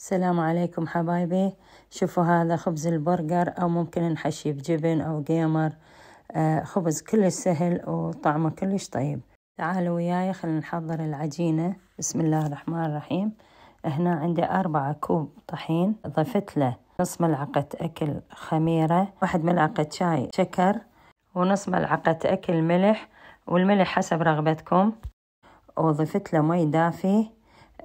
السلام عليكم حبايبي شوفوا هذا خبز البرجر او ممكن نحشي بجبن او قيمر آه خبز كلش سهل وطعمه كلش طيب تعالوا وياي خلينا نحضر العجينة بسم الله الرحمن الرحيم هنا عندي أربعة كوب طحين ضفت له نص ملعقة أكل خميرة واحد ملعقة شاي شكر ونص ملعقة أكل ملح والملح حسب رغبتكم وضفت له مي دافي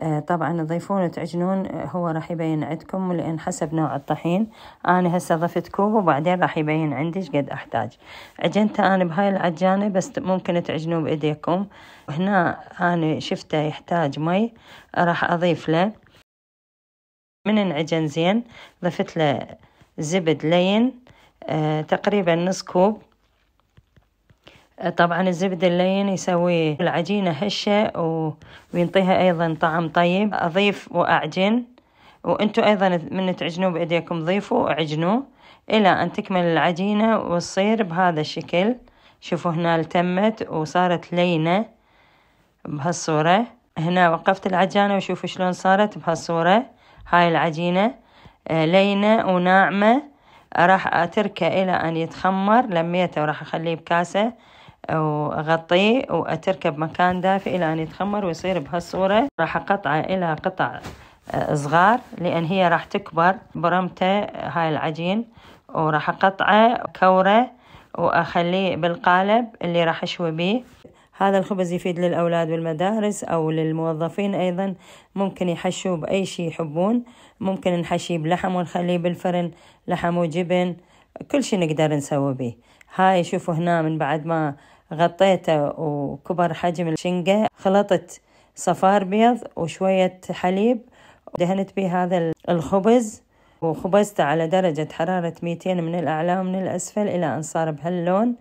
آه، طبعا تضيفون وتعجنون آه، هو راح يبين عندكم لأن حسب نوع الطحين أنا هسه ضفت كوب وبعدين راح يبين عندي قد أحتاج عجنته أنا بهاي العجانة بس ممكن تعجنوه بإيديكم هنا أنا شفته يحتاج مي راح أضيف له من انعجن زين ضفت له زبد لين آه، تقريبا نص كوب آه، طبعا الزبد اللين يسوي العجينة هشة وينطيها أيضا طعم طيب أضيف وأعجن وانتوا أيضا من تعجنوه بإيديكم ضيفوا وعجنوه إلى أن تكمل العجينة وتصير بهذا الشكل شوفوا هنا التمت وصارت لينة بهالصورة هنا وقفت العجانة وشوفوا شلون صارت بهالصورة هاي العجينة آه، لينة وناعمة راح أتركه إلى أن يتخمر لميته وراح أخليه بكاسة وأغطيه وأتركه بمكان دافئ إلى أن يتخمر ويصير بهالصورة راح أقطعه إلى قطع آه، صغار لأن هي راح تكبر برمته هاي العجين وراح أقطعه كوره وأخليه بالقالب اللي راح أشوي بيه هذا الخبز يفيد للأولاد بالمدارس أو للموظفين أيضا ممكن يحشوه بأي شيء يحبون ممكن نحشيه بلحم ونخليه بالفرن لحم وجبن كل شيء نقدر نسوي به هاي شوفوا هنا من بعد ما غطيته وكبر حجم الشنقة خلطت صفار بيض وشوية حليب دهنت به هذا الخبز وخبزته على درجة حرارة 200 من الأعلى ومن الأسفل إلى أن صار بهاللون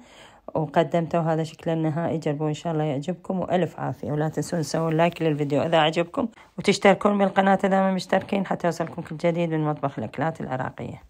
وقدمته هذا شكله النهائي جربوه إن شاء الله يعجبكم وألف عافية ولا تنسون تسوون لايك للفيديو إذا عجبكم وتشتركون بالقناة إذا ما مشتركين حتى يوصلكم كل جديد من مطبخ الأكلات العراقية